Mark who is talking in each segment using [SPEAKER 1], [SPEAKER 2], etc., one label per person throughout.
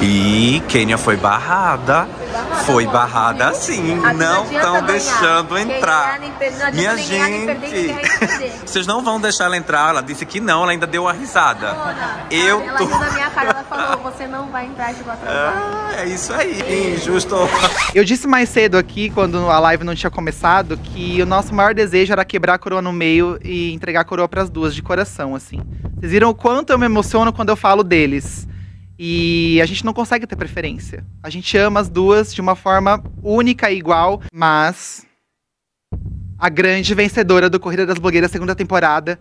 [SPEAKER 1] E Kênia foi barrada. Foi barrada sim. Não estão deixando entrar. Minha gente, vocês não vão deixar ela entrar. Ela disse que não, ela ainda deu uma risada. Eu tô. Ela na minha cara, ela falou: você não vai entrar de ah, É isso aí, injusto.
[SPEAKER 2] Eu disse mais cedo aqui, quando a live não tinha começado, que o nosso maior desejo era quebrar a coroa no meio e entregar a coroa para as duas de coração, assim. Vocês viram o quanto eu me emociono quando eu falo deles. E a gente não consegue ter preferência. A gente ama as duas de uma forma única e igual, mas a grande vencedora do Corrida das Blogueiras segunda temporada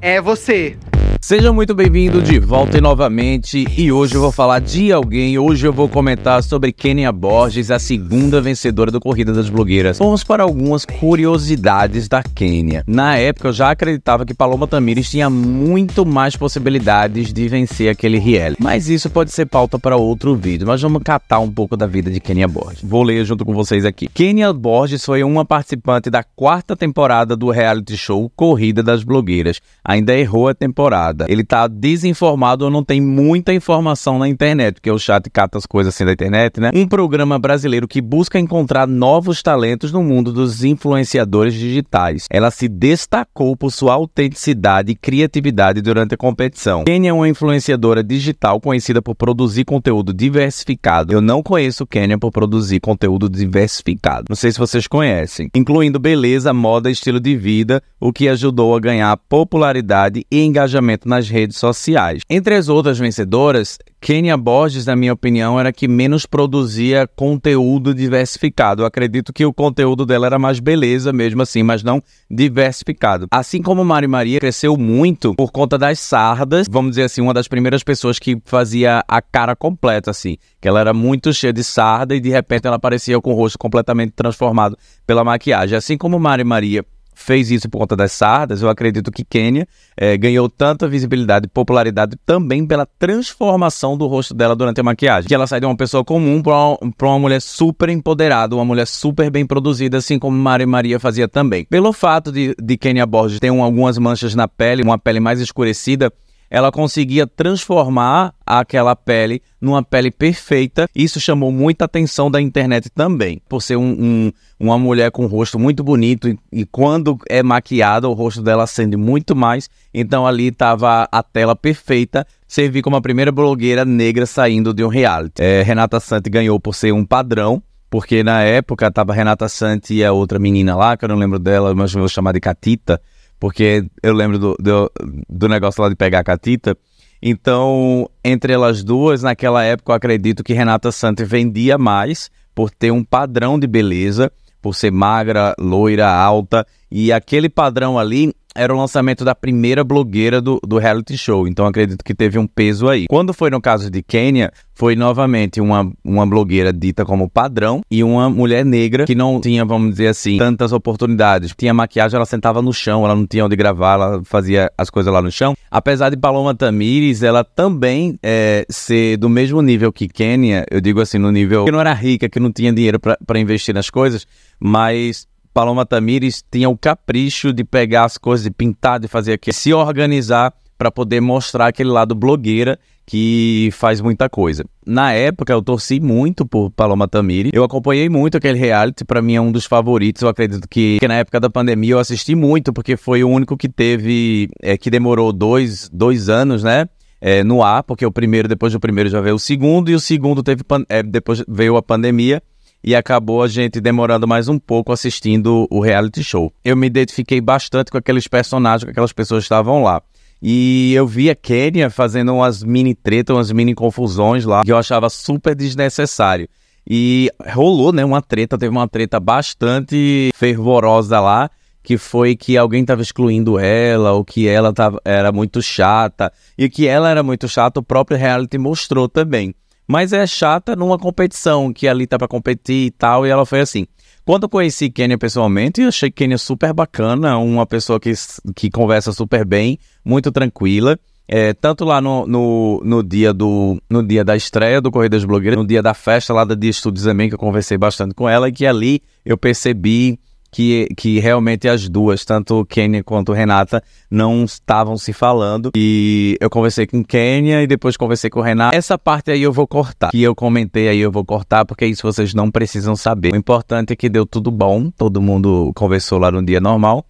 [SPEAKER 2] é você.
[SPEAKER 1] Seja muito bem-vindo de volta e novamente. E hoje eu vou falar de alguém. Hoje eu vou comentar sobre Kenia Borges, a segunda vencedora do Corrida das Blogueiras. Vamos para algumas curiosidades da Kenia. Na época eu já acreditava que Paloma Tamires tinha muito mais possibilidades de vencer aquele Riel. Mas isso pode ser pauta para outro vídeo. Mas vamos catar um pouco da vida de Kenia Borges. Vou ler junto com vocês aqui. Kenia Borges foi uma participante da quarta temporada do reality show Corrida das Blogueiras. Ainda errou a temporada errada. Ele tá desinformado ou não tem muita informação na internet, porque o chat cata as coisas assim da internet, né? Um programa brasileiro que busca encontrar novos talentos no mundo dos influenciadores digitais. Ela se destacou por sua autenticidade e criatividade durante a competição. Kenya é uma influenciadora digital conhecida por produzir conteúdo diversificado. Eu não conheço Kenya por produzir conteúdo diversificado. Não sei se vocês conhecem, incluindo beleza, moda, estilo de vida, o que ajudou a ganhar popularidade e engajamento engajamento nas redes sociais. Entre as outras vencedoras, Kenia Borges, na minha opinião, era que menos produzia conteúdo diversificado. Eu acredito que o conteúdo dela era mais beleza mesmo assim, mas não diversificado. Assim como Mari Maria cresceu muito por conta das sardas, vamos dizer assim, uma das primeiras pessoas que fazia a cara completa, assim, que ela era muito cheia de sarda e de repente ela aparecia com o rosto completamente transformado pela maquiagem. Assim como Mari Maria fez isso por conta das sardas, eu acredito que Kenya é, ganhou tanta visibilidade e popularidade também pela transformação do rosto dela durante a maquiagem. Que ela sai de uma pessoa comum para uma, uma, mulher super empoderada, uma mulher super bem produzida, assim como Mari Maria fazia também. Pelo fato de, de Kenya Borges ter um, algumas manchas na pele, uma pele mais escurecida, ela conseguia transformar aquela pele numa pele perfeita. Isso chamou muita atenção da internet também, por ser um, um, uma mulher com um rosto muito bonito e, e, quando é maquiada o rosto dela acende muito mais. Então ali estava a tela perfeita, servir como a primeira blogueira negra saindo de um reality. É, Renata Santi ganhou por ser um padrão. Porque na época tava Renata Santi e a outra menina lá, que eu não lembro dela, mas eu vou chamar de Catita porque eu lembro do, do, do negócio lá de pegar a catita. Então, entre elas duas, naquela época, eu acredito que Renata Santos vendia mais por ter um padrão de beleza, por ser magra, loira, alta. E aquele padrão ali era o lançamento da primeira blogueira do, do reality show, então acredito que teve um peso aí. Quando foi no caso de Kenya, foi novamente uma, uma blogueira dita como padrão e uma mulher negra que não tinha, vamos dizer assim, tantas oportunidades. Tinha maquiagem, ela sentava no chão, ela não tinha onde gravar, ela fazia as coisas lá no chão. Apesar de Paloma Tamires, ela também é, ser do mesmo nível que Kenya, eu digo assim, no nível que não era rica, que não tinha dinheiro para investir nas coisas, mas Paloma Tamires tinha o capricho de pegar as coisas, de pintar, de fazer aqui se organizar para poder mostrar aquele lado blogueira que faz muita coisa. Na época eu torci muito por Paloma Tamires. Eu acompanhei muito aquele reality, para mim é um dos favoritos. Eu acredito que, que, na época da pandemia eu assisti muito porque foi o único que teve é, que demorou dois, dois anos, né? É, no ar, porque o primeiro, depois do primeiro já veio o segundo, e o segundo teve é, depois veio a pandemia e acabou a gente demorando mais um pouco assistindo o reality show. Eu me identifiquei bastante com aqueles personagens, com aquelas pessoas que estavam lá. E eu via Kenya fazendo umas mini tretas, umas mini confusões lá, que eu achava super desnecessário. E rolou, né, uma treta, teve uma treta bastante fervorosa lá, que foi que alguém estava excluindo ela, ou que ela tava, era muito chata, e que ela era muito chata, o próprio reality mostrou também mas é chata numa competição que ali tá para competir e tal. E ela foi assim. Quando eu conheci Kenya pessoalmente, eu achei Kenya super bacana, uma pessoa que, que conversa super bem, muito tranquila. É, tanto lá no, no, no, dia do, no dia da estreia do Corrida dos Blogueiros, no dia da festa lá da Dia Estudos também, que eu conversei bastante com ela, e que ali eu percebi que, que realmente as duas, tanto Kenya quanto Renata, não estavam se falando. E eu conversei com Kenya e depois conversei com Renata. Essa parte aí eu vou cortar. Que eu comentei aí eu vou cortar, porque isso vocês não precisam saber. O importante é que deu tudo bom, todo mundo conversou lá no dia normal.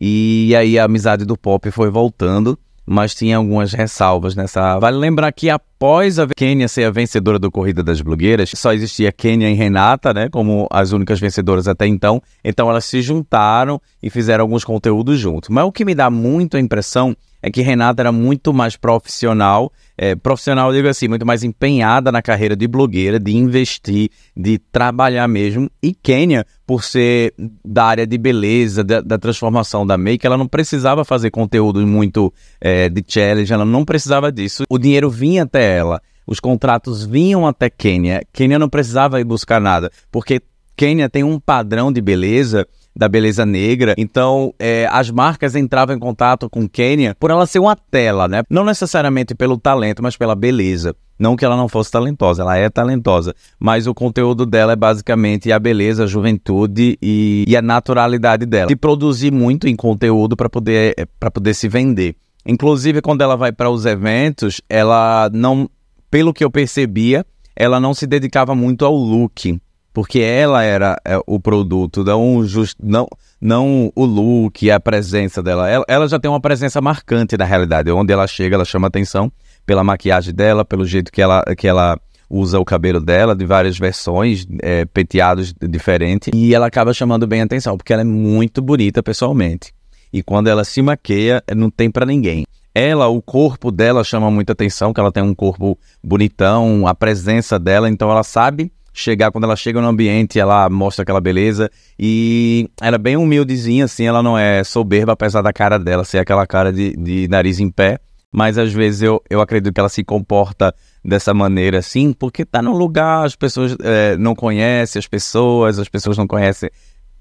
[SPEAKER 1] E aí a amizade do Pop foi voltando mas tinha algumas ressalvas nessa. Vale lembrar que após a Kênia ser a vencedora do Corrida das Blogueiras, só existia Kênia e Renata, né, como as únicas vencedoras até então. Então elas se juntaram e fizeram alguns conteúdos juntos. Mas o que me dá muito a impressão é que Renata era muito mais profissional, é, profissional, digo assim, muito mais empenhada na carreira de blogueira, de investir, de trabalhar mesmo. E Kenya, por ser da área de beleza, da, da transformação da make, ela não precisava fazer conteúdo muito é, de challenge, ela não precisava disso. O dinheiro vinha até ela. Os contratos vinham até Kenya. Kenya não precisava ir buscar nada, porque Kenya tem um padrão de beleza da beleza negra. Então, é, as marcas entravam em contato com Kenya por ela ser uma tela, né? Não necessariamente pelo talento, mas pela beleza. Não que ela não fosse talentosa, ela é talentosa, mas o conteúdo dela é basicamente a beleza, a juventude e, e a naturalidade dela. De produzir muito em conteúdo para poder, é, poder se vender. Inclusive, quando ela vai para os eventos, ela não, pelo que eu percebia, ela não se dedicava muito ao look porque ela era é, o produto, não, just, não, não o look, a presença dela. Ela, ela já tem uma presença marcante na realidade, onde ela chega, ela chama atenção pela maquiagem dela, pelo jeito que ela, que ela usa o cabelo dela, de várias versões, é, penteados diferentes, e ela acaba chamando bem atenção, porque ela é muito bonita pessoalmente. E quando ela se maqueia, é, não tem para ninguém. Ela, o corpo dela chama muita atenção, que ela tem um corpo bonitão, a presença dela, então ela sabe chegar, quando ela chega no ambiente, ela mostra aquela beleza. E ela é bem humildezinha, assim, ela não é soberba, apesar da cara dela ser aquela cara de, de nariz em pé. Mas às vezes eu, eu acredito que ela se comporta dessa maneira, assim, porque tá num lugar, as pessoas é, não conhecem as pessoas, as pessoas não conhecem.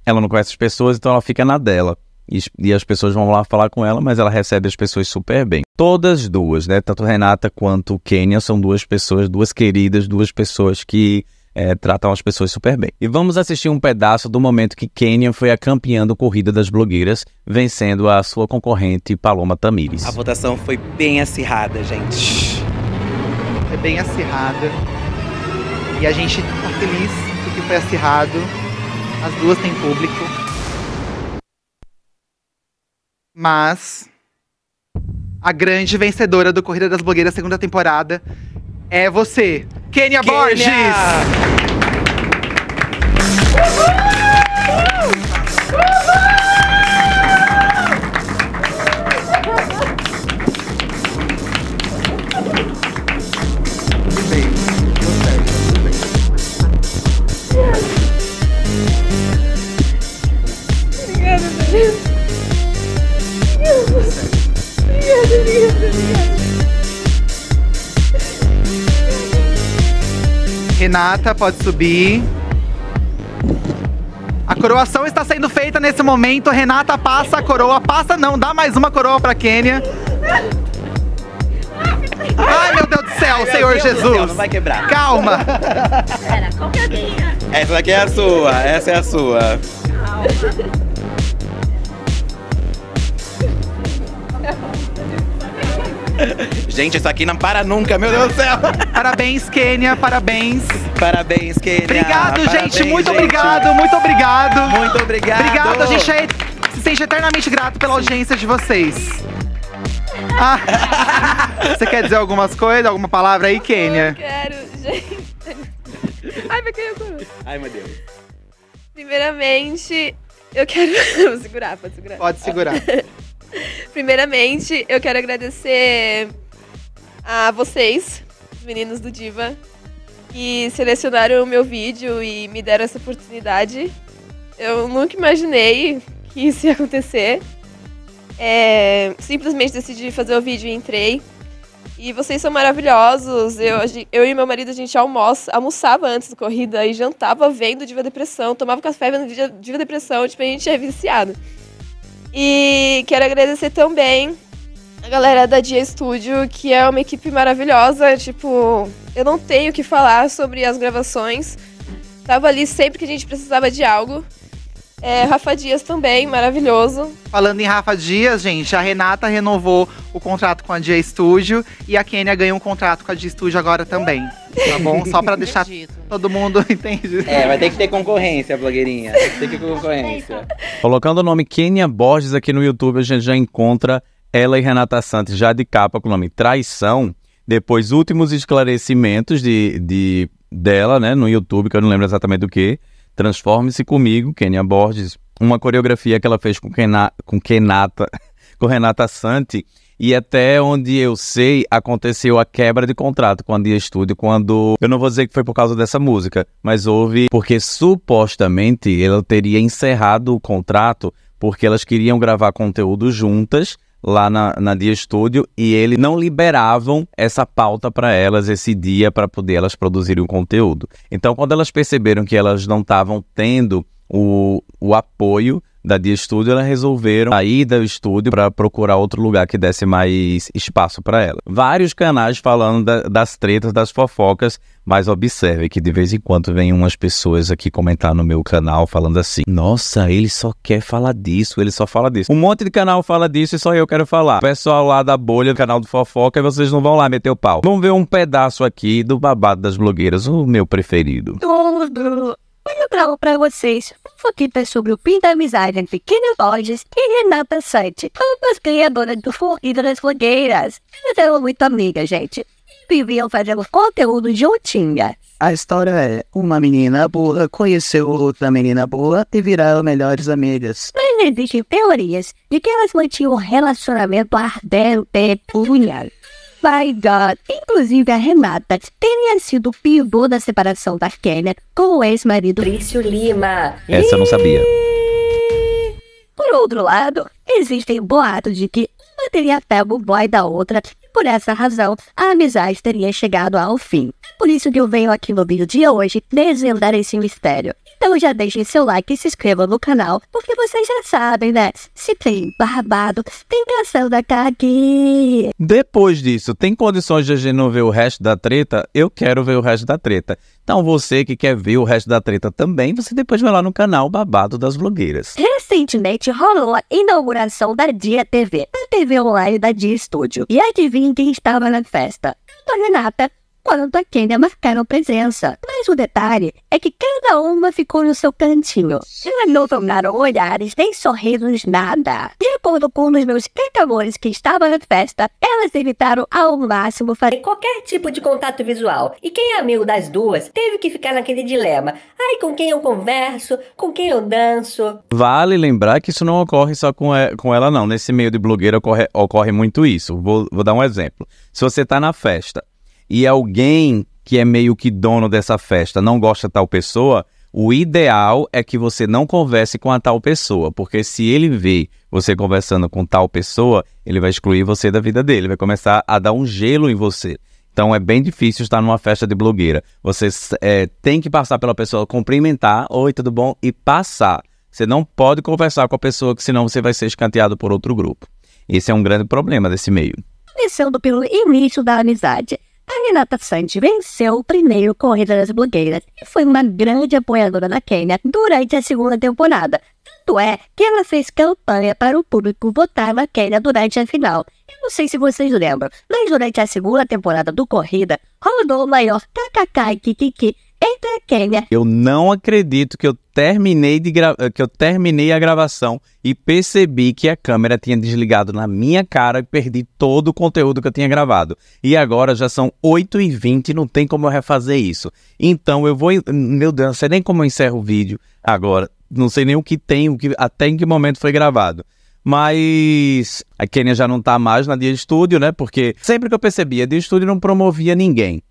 [SPEAKER 1] Ela não conhece as pessoas, então ela fica na dela. E, e as pessoas vão lá falar com ela, mas ela recebe as pessoas super bem. Todas duas, né? Tanto Renata quanto Kenya são duas pessoas, duas queridas, duas pessoas que é, tratam as pessoas super bem. E vamos assistir um pedaço do momento que Kenya foi a campeã do Corrida das Blogueiras, vencendo a sua concorrente Paloma Tamires. A votação foi bem acirrada, gente.
[SPEAKER 2] Foi bem acirrada. E a gente tá feliz porque foi acirrado. As duas têm público. Mas a grande vencedora do Corrida das Blogueiras segunda temporada é você, Kenia Borges! Uhul! Renata, pode subir. A coroação está sendo feita nesse momento. Renata passa a coroa. Passa não, dá mais uma coroa para Kênia. Ai, meu Deus do céu, Ai, Senhor Deus Jesus. Céu, não vai quebrar. Calma. Pera, qual que é a minha?
[SPEAKER 1] Essa daqui é a sua, essa é a sua. Calma.
[SPEAKER 2] Gente, isso aqui não para nunca, meu Deus do céu. Parabéns, Kênia, parabéns. Parabéns, Kênia. Obrigado, parabéns, gente. Muito gente. obrigado, muito obrigado.
[SPEAKER 1] Muito obrigado. Obrigado, a gente é,
[SPEAKER 2] se sente eternamente grato pela audiência de vocês. Ah. Você quer dizer algumas coisas, alguma palavra aí, Kênia? Eu quero,
[SPEAKER 3] gente. Ai, vai cair o Ai, meu Deus. Primeiramente, eu quero. Vou segurar, pode segurar. Pode segurar. Primeiramente, eu quero agradecer a vocês, os meninos do Diva, que selecionaram o meu vídeo e me deram essa oportunidade. Eu nunca imaginei que isso ia acontecer. É, simplesmente decidi fazer o vídeo e entrei. E vocês são maravilhosos. Eu, eu e meu marido, a gente almoça, almoçava antes da corrida e jantava vendo Diva Depressão, tomava café vendo Diva Depressão. Tipo, a gente é viciado. E quero agradecer também a galera da Dia Studio, que é uma equipe maravilhosa. Tipo, eu não tenho o que falar sobre as gravações. Tava ali sempre que a gente precisava de algo. É, Rafa Dias também, maravilhoso.
[SPEAKER 2] Falando em Rafa Dias, gente, a Renata renovou o contrato com a Dia Studio e a Kênia ganhou um contrato com a Dia Studio agora também. Tá bom? Só pra deixar todo mundo entendido. É, vai ter que ter concorrência, blogueirinha. Tem ter que ter
[SPEAKER 1] concorrência. Colocando o nome Kênia Borges aqui no YouTube, a gente já encontra ela e Renata Santos já de capa com o nome Traição. Depois, últimos esclarecimentos de, de dela, né, no YouTube, que eu não lembro exatamente do que. Transforme-se comigo, Kenia Borges, uma coreografia que ela fez com, Kena, com Kenata, com Renata Santi, e até onde eu sei, aconteceu a quebra de contrato com a Dia Estúdio, quando. Eu não vou dizer que foi por causa dessa música, mas houve. Porque supostamente ela teria encerrado o contrato porque elas queriam gravar conteúdo juntas, lá na, na Dia Studio e eles não liberavam essa pauta para elas esse dia para poder elas produzirem o conteúdo. Então, quando elas perceberam que elas não estavam tendo o, o apoio, da Dia Studio, elas resolveram sair do estúdio para procurar outro lugar que desse mais espaço para ela. Vários canais falando da, das tretas, das fofocas, mas observe que de vez em quando vem umas pessoas aqui comentar no meu canal falando assim: Nossa, ele só quer falar disso, ele só fala disso. Um monte de canal fala disso e só eu quero falar. O pessoal lá da bolha, canal do fofoca, vocês não vão lá meter o pau. Vamos ver um pedaço aqui do babado das blogueiras, o meu preferido.
[SPEAKER 3] Hoje eu trago para vocês um foquita sobre o fim da amizade entre Kenny Borges e Renata Sante, ambas criadoras do Forrido das Fogueiras. Elas eram muito amigas, gente. Viviam fazendo conteúdo juntinha. A história é: uma menina boa conheceu outra menina boa e viraram melhores amigas. Mas existem teorias de que elas mantinham um relacionamento ardente, punhal my God! Inclusive, a Renata teria sido o pivô da separação da Kenia com o ex-marido Prício Lima.
[SPEAKER 1] Essa eu não sabia.
[SPEAKER 3] Por outro lado, existem boatos de que uma teria pego o boy da outra e por essa razão a amizade teria chegado ao fim. É por isso que eu venho aqui no vídeo de hoje desvendar esse mistério. Então já deixem seu like e se inscreva no canal, porque vocês já sabem, né? Se tem barbado, tem canção da
[SPEAKER 1] Kaki. Depois disso, tem condições de a gente não ver o resto da treta? Eu quero ver o resto da treta. Então você que quer ver o resto da treta também, você depois vai lá no canal Babado das Blogueiras.
[SPEAKER 3] Recentemente rolou a inauguração da Dia TV, a TV online da Dia Estúdio. E adivinha quem estava na festa? Eu tô Renata, quando aqui marcaram presença. Mas o detalhe é que cada uma ficou no seu cantinho. Elas não tornaram olhares nem sorrisos, nada. De acordo com um dos meus cantamores que estavam na festa, elas evitaram ao máximo fazer qualquer tipo de contato visual. E quem é amigo das duas teve que ficar naquele dilema. Ai, com quem eu converso? Com quem eu danço?
[SPEAKER 1] Vale lembrar que isso não ocorre só com, com ela, não. Nesse meio de blogueira ocorre, ocorre muito isso. Vou, vou dar um exemplo. Se você tá na festa e alguém que é meio que dono dessa festa não gosta de tal pessoa, o ideal é que você não converse com a tal pessoa, porque se ele vê você conversando com tal pessoa, ele vai excluir você da vida dele, vai começar a dar um gelo em você. Então é bem difícil estar numa festa de blogueira. Você é, tem que passar pela pessoa, cumprimentar, oi, tudo bom, e passar. Você não pode conversar com a pessoa, que senão você vai ser escanteado por outro grupo. Esse é um grande problema desse meio.
[SPEAKER 3] Começando pelo início da amizade. A Renata Sante venceu o primeiro Corrida das Blogueiras e foi uma grande apoiadora da Kenya durante a segunda temporada. Tanto é que ela fez campanha para o público votar na Kenya durante a final. Eu não sei se vocês lembram, mas durante a segunda temporada do Corrida, rodou o maior kkk e kikiki
[SPEAKER 1] eu não acredito que eu terminei de gra... Eh, que eu terminei a gravação e percebi que a câmera tinha desligado na minha cara e perdi todo o conteúdo que eu tinha gravado. E agora já são 8h20 e não tem como eu refazer isso. Então eu vou. Meu Deus, não sei nem como eu encerro o vídeo agora. Não sei nem o que tem, o que... até em que momento foi gravado. Mas a Kenia já não tá mais na Dia de Estúdio, né? Porque sempre que eu percebia, Dia de Estúdio não promovia ninguém.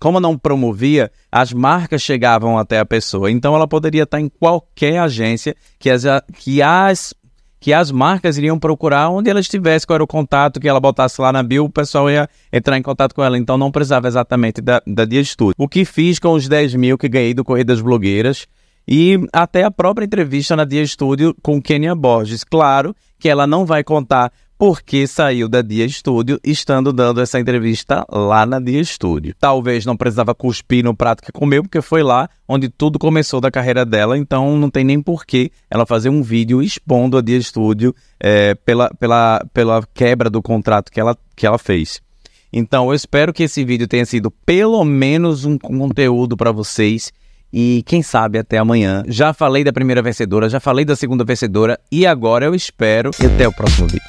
[SPEAKER 1] Como não promovia, as marcas chegavam até a pessoa. Então ela poderia estar em qualquer agência que as, que as, que as marcas iriam procurar onde ela estivesse, qual era o contato que ela botasse lá na bio, o pessoal ia entrar em contato com ela. Então não precisava exatamente da, da Dia de Estudo. O que fiz com os 10 mil que ganhei do das Blogueiras e até a própria entrevista na Dia Estúdio com Kenya Borges. Claro que ela não vai contar porque saiu da Dia Estúdio, estando dando essa entrevista lá na Dia Estúdio. Talvez não precisava cuspir no prato que comeu, porque foi lá onde tudo começou da carreira dela, então não tem nem porquê ela fazer um vídeo expondo a Dia Estúdio é, pela, pela, pela quebra do contrato que ela, que ela fez. Então, eu espero que esse vídeo tenha sido pelo menos um conteúdo para vocês e quem sabe até amanhã. Já falei da primeira vencedora, já falei da segunda vencedora e agora eu espero. E até o próximo vídeo.